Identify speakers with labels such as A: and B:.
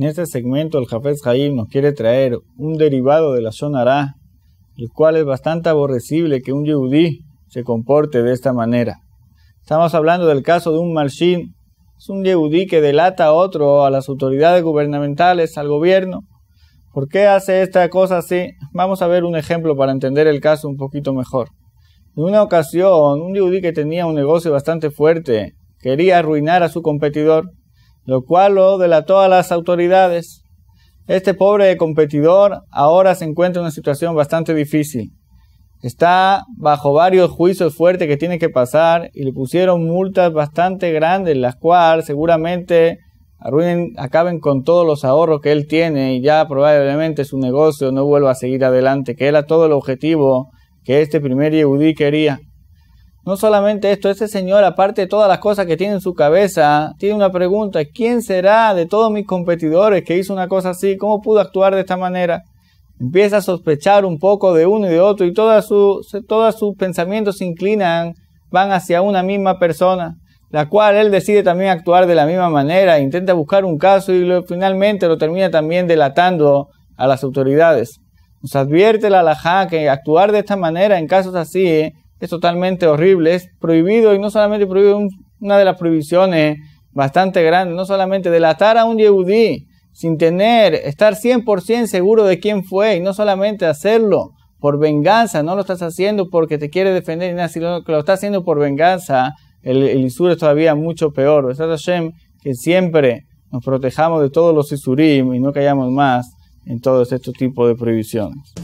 A: En este segmento el Jafetz Haim nos quiere traer un derivado de la Sonará, el cual es bastante aborrecible que un yehudí se comporte de esta manera. Estamos hablando del caso de un marshin, es un yehudí que delata a otro, a las autoridades gubernamentales, al gobierno. ¿Por qué hace esta cosa así? Vamos a ver un ejemplo para entender el caso un poquito mejor. En una ocasión, un yehudí que tenía un negocio bastante fuerte quería arruinar a su competidor lo cual lo delató a las autoridades. Este pobre competidor ahora se encuentra en una situación bastante difícil. Está bajo varios juicios fuertes que tiene que pasar y le pusieron multas bastante grandes, las cuales seguramente arruinen, acaben con todos los ahorros que él tiene y ya probablemente su negocio no vuelva a seguir adelante, que era todo el objetivo que este primer Yehudi quería. No solamente esto, ese señor, aparte de todas las cosas que tiene en su cabeza, tiene una pregunta, ¿quién será de todos mis competidores que hizo una cosa así? ¿Cómo pudo actuar de esta manera? Empieza a sospechar un poco de uno y de otro y todas todos sus pensamientos se inclinan, van hacia una misma persona, la cual él decide también actuar de la misma manera, intenta buscar un caso y finalmente lo termina también delatando a las autoridades. Nos advierte la alajá que actuar de esta manera en casos así es totalmente horrible, es prohibido y no solamente prohibido, una de las prohibiciones bastante grandes, no solamente delatar a un yehudí sin tener, estar 100% seguro de quién fue y no solamente hacerlo por venganza, no lo estás haciendo porque te quiere defender, nada, sino que lo estás haciendo por venganza, el, Isur es todavía mucho peor. que siempre nos protejamos de todos los Isurim y no callamos más en todos estos tipos de prohibiciones.